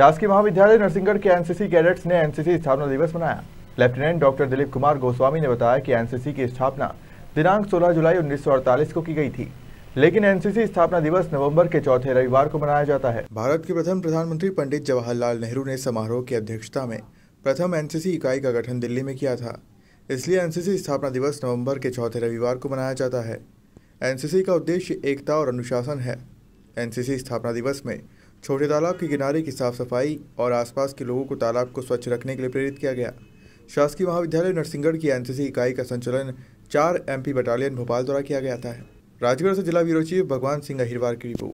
शासकीय महाविद्यालय नरसिंहगढ़ के एनसीसी कैडेट्स ने एनसीसी स्थापना दिवस मनाया लेफ्टिनेंट डॉक्टर दिलीप कुमार गोस्वामी ने बताया कि एनसीसी की स्थापना दिनांक 16 जुलाई 1948 को की गई थी लेकिन एनसीसी स्थापना दिवस नवंबर के चौथे रविवार को मनाया जाता है भारत के प्रथम प्रधानमंत्री पंडित जवाहरलाल नेहरू ने समारोह की अध्यक्षता में प्रथम एनसीसी इकाई का गठन दिल्ली में किया था इसलिए एनसीसी स्थापना दिवस नवम्बर के चौथे रविवार को मनाया जाता है एनसीसी का उद्देश्य एकता और अनुशासन है एनसीसी स्थापना दिवस में छोटे तालाब के किनारे की साफ सफाई और आसपास के लोगों को तालाब को स्वच्छ रखने के लिए प्रेरित किया गया शासकीय महाविद्यालय नरसिंहगढ़ की एनसीसी इकाई का संचालन चार एमपी बटालियन भोपाल द्वारा किया गया था राजगढ़ से जिला ब्यूरो चीफ भगवान सिंह अहिरवार की रिपोर्ट